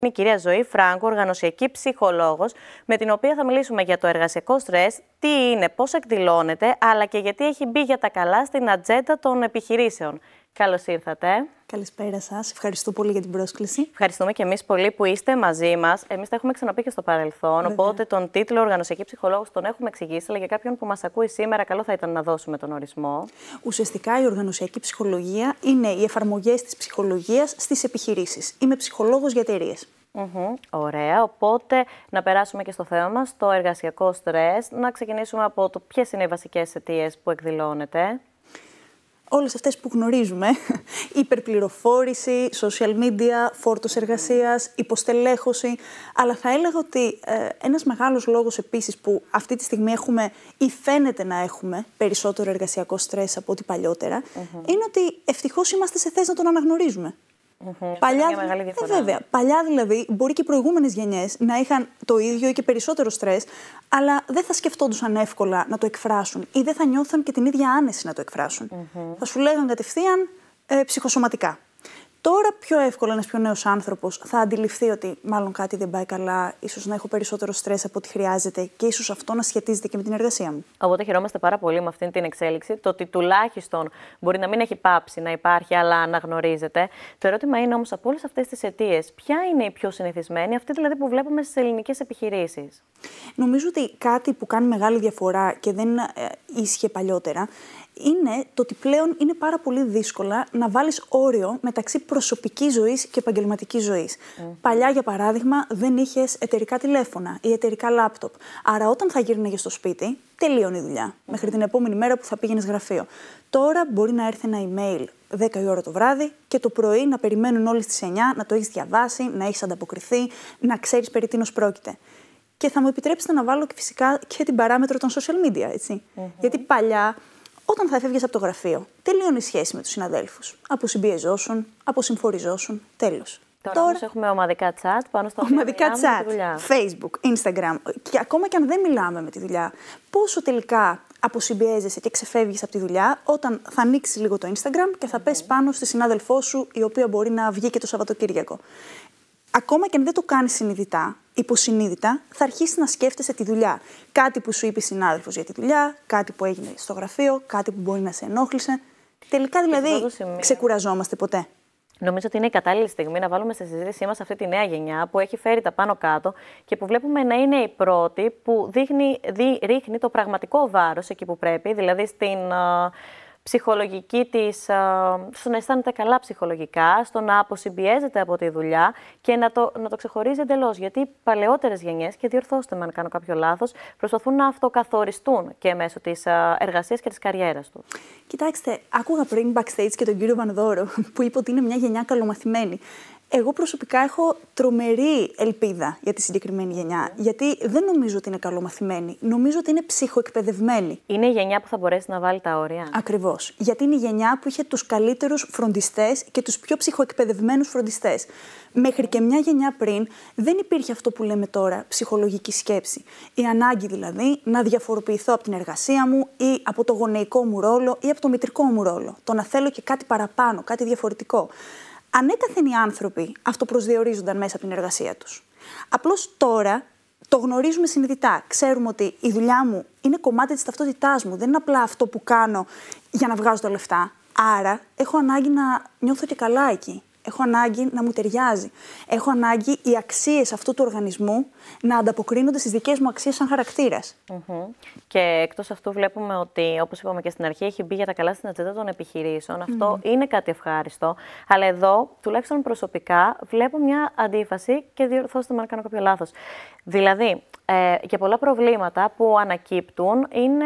η κυρία Ζωή Φράγκο, οργανωσιακή ψυχολόγος, με την οποία θα μιλήσουμε για το εργασιακό στρες, τι είναι, πώς εκδηλώνεται, αλλά και γιατί έχει μπει για τα καλά στην ατζέντα των επιχειρήσεων. Καλώς ήρθατε. Καλησπέρα σας. Ευχαριστώ πολύ για την πρόσκληση. Ευχαριστούμε και εμείς πολύ που είστε μαζί μας. Εμείς τα έχουμε ξαναπεί και στο παρελθόν. Βέβαια. Οπότε τον τίτλο Οργανωσιακή Ψυχολόγος τον έχουμε εξηγήσει, αλλά για κάποιον που μας ακούει σήμερα, καλό θα ήταν να δώσουμε τον ορισμό. Ουσιαστικά η Οργανωσιακή Ψυχολογία είναι οι εφαρμογές της ψυχολογίας στις επιχειρήσεις. Είμαι ψυχολόγος για εταιρείες. Mm ωραία. Οπότε να περάσουμε και στο θέμα μας, το εργασιακό στρες. Να ξεκινήσουμε από το ποιες είναι οι βασικές αιτίες που εκδηλώνεται όλες αυτές που γνωρίζουμε, υπερπληροφόρηση, social media, φόρτος εργασίας, υποστελέχωση, αλλά θα έλεγα ότι ε, ένας μεγάλος λόγος επίσης που αυτή τη στιγμή έχουμε ή φαίνεται να έχουμε περισσότερο εργασιακό στρες από ό,τι είναι ότι ευτυχώς είμαστε σε θέση να τον αναγνωρίζουμε. Παλιά, ε, βέβαια. Παλιά δηλαδή, μπορεί και οι προηγούμενες γενιές να είχαν το ίδιο ή και περισσότερο στρες, αλλά δεν θα σκεφτόντουσαν εύκολα να το εκφράσουν ή δεν θα νιώθαν και την ίδια άνεση να το εκφρασουν Θα σου λέγανε κατευθείαν ε, ψυχοσωματικά τώρα πιο εύκολα ένας πιο νέος άνθρωπος θα αντιληφθεί ότι μάλλον κάτι δεν πάει καλά, ίσως να έχω περισσότερο στρες από ό,τι χρειάζεται και ίσως αυτό να σχετίζεται και με την εργασία μου. Οπότε χαιρόμαστε πάρα πολύ με αυτή την εξέλιξη. Το ότι τουλάχιστον μπορεί να μην έχει πάψει να υπάρχει, αλλά να Το ερώτημα είναι όμως από όλες αυτές τις αιτίες, ποια είναι η πιο συνηθισμένη, αυτή δηλαδή που βλέπουμε στις ελληνικές επιχειρήσεις. Νομίζω ότι κάτι που κάνει μεγάλη διαφορά και δεν ε, ίσχυε παλιότερα είναι το ότι πλέον είναι πάρα πολύ δύσκολα να βάλεις όριο μεταξύ προσωπικής ζωής και επαγγελματικής ζωής. Παλιά, για παράδειγμα, δεν είχες εταιρικά τηλέφωνα ή εταιρικά λάπτοπ. Άρα, όταν θα γύρναγες στο σπίτι, τελείωνε η δουλειά. Μέχρι την επόμενη μέρα που θα πήγαινες γραφείο. Τώρα μπορεί να έρθει ένα email 10 η ώρα το βράδυ και το πρωί να περιμένουν όλοι στις 9 να το έχεις διαβάσει, να έχεις ανταποκριθεί, να ξέρεις περί τίνος πρόκειται. Και θα μου επιτρέψετε να βάλω και φυσικά και την παράμετρο των social media, ετσι Γιατί παλιά όταν θα έφευγε από το γραφείο, τελείωνε η σχέση με τους συναδέλφους. Αποσυμπιεζόσουν, αποσυμφοριζόσουν, τέλος. Τώρα, έχουμε ομαδικά chat πάνω στο Ομαδικά chat, Facebook, Instagram. Και ακόμα και αν δεν μιλάμε με τη δουλειά, πόσο τελικά αποσυμπιέζεσαι και ξεφεύγεις από τη δουλειά όταν θα ανοίξεις λίγο το Instagram και θα mm πάνω στη συνάδελφό σου η οποία μπορεί να βγει και το Σαββατοκύριακο ακόμα και αν δεν το κάνεις συνειδητά, υποσυνείδητα, θα αρχίσεις να σκέφτεσαι τη δουλειά. Κάτι που σου είπε συνάδελφος για τη δουλειά, κάτι που έγινε στο γραφείο, κάτι που μπορεί να σε ενόχλησε. Τελικά δηλαδή ξεκουραζόμαστε ποτέ. Νομίζω ότι είναι η κατάλληλη στιγμή να βάλουμε στη συζήτησή μας αυτή τη νέα γενιά που έχει φέρει τα πάνω κάτω και που βλέπουμε να είναι η πρώτη που δι, ρίχνει το πραγματικό βάρος εκεί που πρέπει, δηλαδή στην, ψυχολογική της, στο να αισθάνεται καλά ψυχολογικά, στο να αποσυμπιέζεται από τη δουλειά και να το, να το ξεχωρίζει εντελώς. Γιατί οι παλαιότερες γενιές, και διορθώστε με αν κάνω κάποιο λάθος, προσπαθούν να αυτοκαθοριστούν και μέσω της εργασίας και της καριέρας τους. Κοιτάξτε, άκουγα πριν backstage και τον κύριο Βανδόρο που είπε ότι είναι μια γενιά καλομαθημένη. Εγώ προσωπικά έχω τρομερή ελπίδα για τη συγκεκριμένη γενιά. Γιατί δεν νομίζω ότι είναι καλομαθημένη. Νομίζω ότι είναι ψυχοεκπαιδευμένη. Είναι η γενιά που θα μπορέσει να βάλει τα όρια. Ακριβώς. Γιατί είναι η γενιά που είχε τους καλύτερους φροντιστές και τους πιο ψυχοεκπαιδευμένους φροντιστές. Μέχρι και μια γενιά πριν δεν υπήρχε αυτό που λέμε τώρα ψυχολογική σκέψη. Η ανάγκη δηλαδή να διαφοροποιηθώ από την εργασία μου ή από το γονεϊκό μου ρόλο ή από το μητρικό μου ρόλο. Το να θέλω και κάτι παραπάνω, κάτι διαφορετικό ανέκαθεν οι άνθρωποι αυτοπροσδιορίζονταν μέσα από την εργασία τους. Απλώς τώρα το γνωρίζουμε συνειδητά. Ξέρουμε ότι η δουλειά μου είναι κομμάτι της ταυτότητάς μου. Δεν είναι απλά αυτό που κάνω για να βγάζω τα λεφτά. Άρα έχω ανάγκη να νιώθω και καλά εκεί. Έχω ανάγκη να μου ταιριάζει. Έχω ανάγκη οι αξίες αυτού του οργανισμού να ανταποκρίνονται στις δικές μου αξίες σαν χαρακτηρα Και εκτός αυτού, βλέπουμε ότι, όπως είπαμε και στην αρχή, έχει μπει για τα καλά στην ατζέντα των επιχειρησεων Αυτό είναι κάτι ευχάριστο. Αλλά εδώ, τουλάχιστον προσωπικά, βλέπω μια αντίφαση και διορθώστε με αν κάνω κάποιο λάθος. Δηλαδή, ε, και πολλά προβλήματα που ανακύπτουν είναι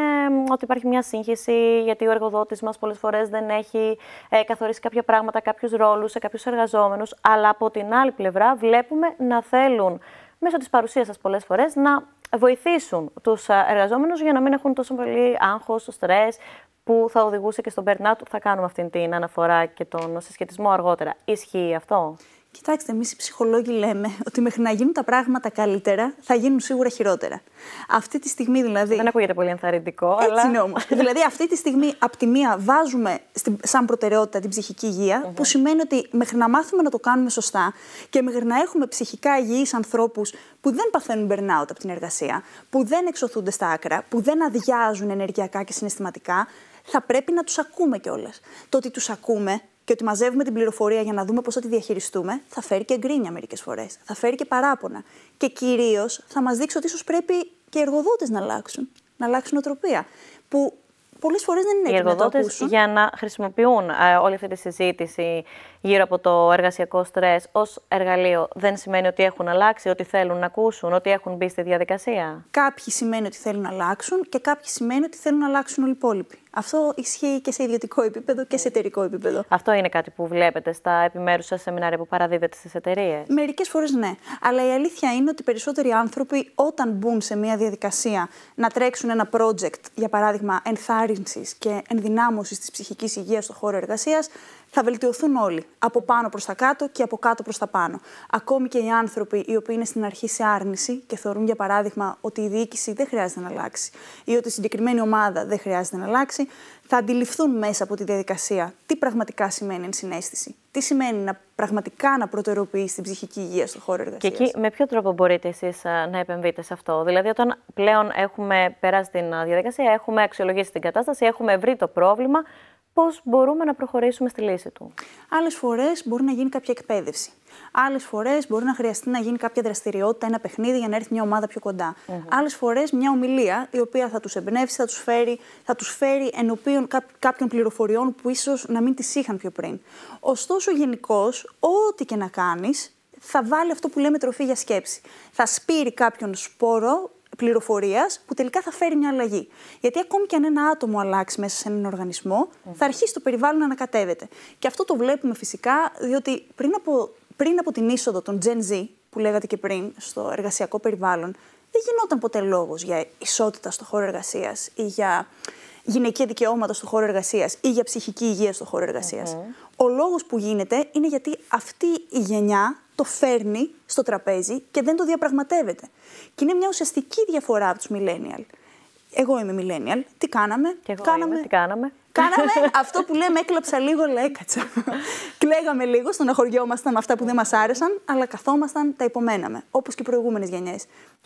ότι υπάρχει μια σύγχυση, γιατί ο εργοδότης μας πολλές φορές δεν έχει ε, καθορίσει κάποια πράγματα, κάποιους ρόλους σε κάποιους εργαζόμενους, Αλλά από την άλλη πλευρά, βλέπουμε να θέλουν μέσω της παρουσίας σας πολλές φορές, να βοηθήσουν τους ε, εργαζόμενους για να μην έχουν τόσο πολύ άγχος, στρες, που θα οδηγούσε και στον burnout. Θα κάνουμε αυτή την αναφορά και τον συσχετισμό αργότερα. Ισχύει αυτό. Κοιτάξτε, εμείς οι ψυχολόγοι λέμε ότι μέχρι να γίνουν τα πράγματα καλύτερα, θα γίνουν σίγουρα χειρότερα. Αυτή τη στιγμή δηλαδή. Δεν ακούγεται πολύ ενθαρρυντικό, αλλά. Έτσι είναι δηλαδή, αυτή τη στιγμή, από τη μία, βάζουμε σαν προτεραιότητα την ψυχική που σημαίνει ότι μέχρι να μάθουμε να το κάνουμε σωστά και μέχρι να έχουμε ψυχικά υγιείς ανθρώπους που δεν παθαίνουν burnout από την εργασία, που δεν εξωθούνται στα άκρα, που δεν αδειάζουν ενεργειακά και συναισθηματικά, θα πρέπει να τους ακούμε κιόλας. Το ότι τους ακούμε και ότι μαζεύουμε την πληροφορία για να δούμε πώς θα τη διαχειριστούμε, θα φέρει και γκρίνια μερικές φορές. Θα φέρει και παράπονα. Και κυρίως θα μας δείξει ότι ίσως πρέπει και οι εργοδότες να αλλάξουν. Να αλλάξουν οτροπία. Που πολλές φορές δεν είναι και να το ακούσουν. Για να χρησιμοποιούν ε, όλη αυτή τη συζήτηση γύρω από το εργασιακό στρες ως εργαλείο δεν σημαίνει ότι έχουν αλλάξει, ότι θέλουν να ακούσουν, ότι έχουν μπει στη διαδικασία. Κάποιοι σημαίνει ότι θέλουν να αλλάξουν και κάποιοι σημαίνει ότι θέλουν να αλλάξουν όλοι οι υπόλοιποι. Αυτό ισχύει και σε ιδιωτικό επίπεδο και σε εταιρικό επίπεδο. Αυτό είναι κάτι που βλέπετε στα επιμέρους σας σεμινάρια που παραδίδετε στις εταιρείες. Μερικές φορές ναι. Αλλά η αλήθεια είναι ότι περισσότεροι άνθρωποι, όταν μπουν σε μια διαδικασία να τρέξουν ένα project, για παράδειγμα ενθάρρυνσης και ενδυνάμωσης της ψυχικής υγείας στον χώρο εργασίας, θα βελτιωθούν όλοι. Από πάνω προς τα κάτω και από κάτω προς τα πάνω. Ακόμη και οι άνθρωποι οι οποίοι είναι στην αρχή σε άρνηση και θεωρούν, για παράδειγμα, ότι η διοίκηση δεν χρειάζεται να αλλάξει ή ότι η συγκεκριμένη ομάδα δεν χρειάζεται να αλλάξει, θα αντιληφθούν μέσα από τη διαδικασία τι πραγματικά σημαίνει ενσυναίσθηση. Τι σημαίνει να πραγματικά να προτεραιοποιεί την ψυχική υγεία στον χώρο εργασία. Και εκεί με ποιο τρόπο μπορείτε εσείς να επεμβείτε σε αυτό. Δηλαδή, όταν πλέον έχουμε περάσει την διαδικασία, έχουμε αξιολογήσει την κατάσταση, έχουμε βρει το πρόβλημα, πώς μπορούμε να προχωρήσουμε στη λύση του. Άλλες φορές μπορεί να γίνει κάποια εκπαίδευση. Άλλες φορές μπορεί να χρειαστεί να γίνει κάποια δραστηριότητα, ένα παιχνίδι για να έρθει μια ομάδα πιο κοντά. Mm-hmm. Άλλες φορές μια ομιλία η οποία θα τους εμπνεύσει, θα τους φέρει, θα τους φέρει ενώπιον κάποιων πληροφοριών που ίσως να μην τις είχαν πιο πριν. Ωστόσο, γενικώς, ό,τι και να κάνεις, θα βάλει αυτό που λέμε τροφή για σκέψη. Θα σπείρει κάποιον σπόρο πληροφορίας που τελικά θα φέρει μια αλλαγή. Γιατί ακόμη και αν ένα άτομο αλλάξει μέσα σε έναν οργανισμό, θα αρχίσει το περιβάλλον να ανακατεύεται. Και αυτό το βλέπουμε φυσικά, διότι πριν από, πριν από την είσοδο των Gen Z, που λέγατε και πριν, στο εργασιακό περιβάλλον, δεν γινόταν ποτέ λόγος για ισότητα στο χώρο εργασίας ή για γυναικεία δικαιώματα στον χώρο εργασίας ή για ψυχική υγεία στον χώρο εργασίας. Ο λόγος που γίνεται είναι γιατί αυτή η γενιά το φέρνει στο τραπέζι και δεν το διαπραγματεύεται. Και είναι μια ουσιαστική διαφορά από τους millennial. Εγώ είμαι millennial. Τι κάναμε, και κάναμε, τι κάναμε. Κάναμε αυτό που λέμε, έκλαψα λίγο, αλλά έκατσα. Κλαίγαμε λίγο, στον στεναχωριόμασταν αυτά που δεν μας άρεσαν, αλλά καθόμασταν, τα υπομέναμε. Όπως και οι προηγούμενες γενιές.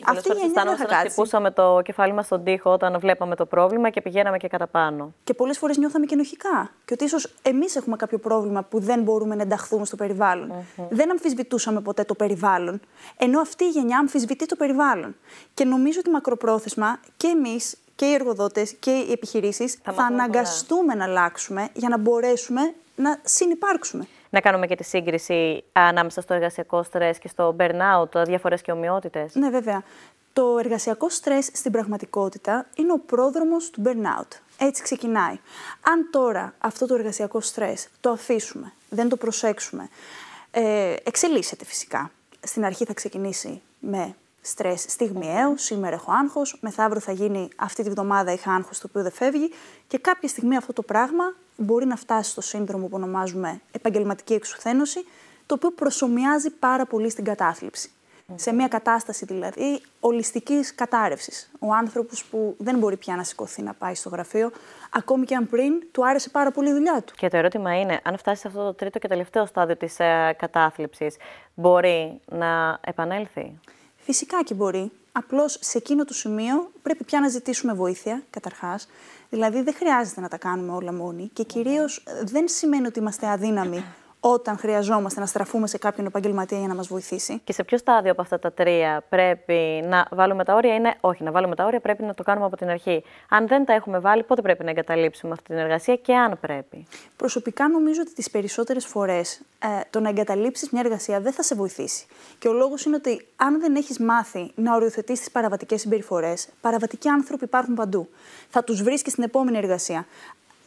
Αυτή η γενιά δεν θα κάτσει. Χτυπούσαμε το κεφάλι μας στον τοίχο όταν βλέπαμε το πρόβλημα και πηγαίναμε και κατά πάνω. Και πολλές φορές νιώθαμε και Και ότι ίσως εμείς έχουμε κάποιο πρόβλημα που δεν μπορούμε να ενταχθούμε στο περιβάλλον. Δεν αμφισβητούσαμε ποτέ το περιβάλλον. Ενώ αυτή η γενιά αμφισβητεί το περιβάλλον. Και νομίζω ότι μακροπρόθεσμα και εμείς και οι εργοδότες και οι επιχειρήσεις θα, αναγκαστούμε να αλλάξουμε για να μπορέσουμε να συνεπάρξουμε. Να κάνουμε και τη σύγκριση ανάμεσα στο εργασιακό στρες και στο burnout, διαφορές και ομοιότητες. Ναι, βέβαια. Το εργασιακό στρες στην πραγματικότητα είναι ο πρόδρομος του burnout. Έτσι ξεκινάει. Αν τώρα αυτό το εργασιακό στρες το αφήσουμε, δεν το προσέξουμε, ε, εξελίσσεται φυσικά. Στην αρχή θα ξεκινήσει με στρες στιγμιαίο. Σήμερα έχω άγχος, μεθαύριο θα γίνει αυτή τη βδομάδα είχα άγχος το οποίο δεν φεύγει. Και κάποια στιγμή αυτό το πράγμα μπορεί να φτάσει στο σύνδρομο που ονομάζουμε επαγγελματική εξουθένωση, το οποίο προσωμιάζει πάρα πολύ στην κατάθλιψη. Σε μια κατάσταση δηλαδή ολιστικής κατάρρευσης. Ο άνθρωπος που δεν μπορεί πια να σηκωθεί να πάει στο γραφείο, ακόμη και αν πριν του άρεσε πάρα πολύ η δουλειά του. Και το ερώτημα είναι, αν φτάσει σε αυτό το τρίτο και τελευταίο στάδιο της ε, κατάθλιψης, μπορεί να επανέλθει. Φυσικά και μπορεί. Απλώς σε εκείνο το σημείο πρέπει πια να ζητήσουμε βοήθεια, καταρχάς. Δηλαδή, δεν χρειάζεται να τα κάνουμε όλα μόνοι και κυρίως δεν σημαίνει ότι είμαστε αδύναμοι όταν χρειαζόμαστε να στραφούμε σε κάποιον επαγγελματία για να μας βοηθήσει. Και σε ποιο στάδιο από αυτά τα τρία πρέπει να βάλουμε τα όρια, είναι όχι, να βάλουμε τα όρια πρέπει να το κάνουμε από την αρχή. Αν δεν τα έχουμε βάλει, πότε πρέπει να εγκαταλείψουμε αυτή την εργασία και αν πρέπει. Προσωπικά νομίζω ότι τις περισσότερες φορές ε, το να εγκαταλείψεις μια εργασία δεν θα σε βοηθήσει. Και ο λόγος είναι ότι αν δεν έχεις μάθει να οριοθετεί τις παραβατικές συμπεριφορές, παραβατικοί άνθρωποι υπάρχουν παντού. Θα τους βρίσκεις στην επόμενη εργασία.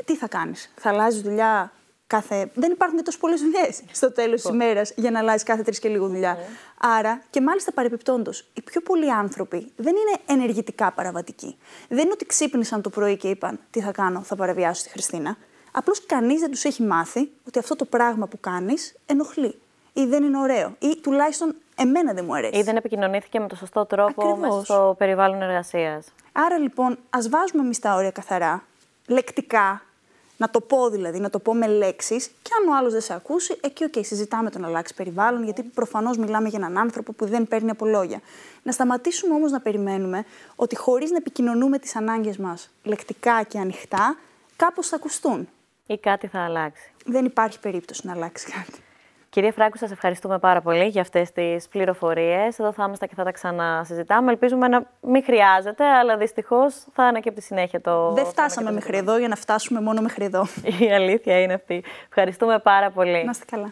Τι θα κάνεις, θα αλλάζεις δουλειά κάθε. Δεν υπάρχουν και τόσο πολλές δουλειές στο τέλος της ημέρας για να αλλάζεις κάθε τρεις και λίγο δουλειά. Άρα, και μάλιστα παρεπιπτόντως, οι πιο πολλοί άνθρωποι δεν είναι ενεργητικά παραβατικοί. Δεν είναι ότι ξύπνησαν το πρωί και είπαν Τι θα κάνω, θα παραβιάσω τη Χριστίνα. Απλώς κανείς δεν τους έχει μάθει ότι αυτό το πράγμα που κάνεις ενοχλεί ή δεν είναι ωραίο ή τουλάχιστον εμένα δεν μου αρέσει. Ή δεν επικοινωνήθηκε με το σωστό τρόπο Ακριβώς. στο περιβάλλον εργασίας. Άρα λοιπόν, ας βάζουμε εμείς τα όρια καθαρά, λεκτικά, να το πω δηλαδή, να το πω με λέξεις. Και αν ο άλλος δεν σε ακούσει, εκεί, οκ, συζητάμε τον αλλάξει περιβάλλον, γιατί προφανώς μιλάμε για έναν άνθρωπο που δεν παίρνει από λόγια. Να σταματήσουμε όμως να περιμένουμε ότι χωρίς να επικοινωνούμε τις ανάγκες μας λεκτικά και ανοιχτά, κάπως θα ακουστούν. Ή κάτι θα αλλάξει. Δεν υπάρχει περίπτωση να αλλάξει κάτι. Κυρία Φράκου, σας ευχαριστούμε πάρα πολύ για αυτές τις πληροφορίες. Εδώ θα είμαστε και θα τα ξανασυζητάμε. Ελπίζουμε να μην χρειάζεται, αλλά δυστυχώς θα είναι και από τη συνέχεια το... Δεν φτάσαμε μέχρι εδώ για να φτάσουμε μόνο μέχρι εδώ. Η αλήθεια είναι αυτή. Ευχαριστούμε πάρα πολύ. Να είστε καλά.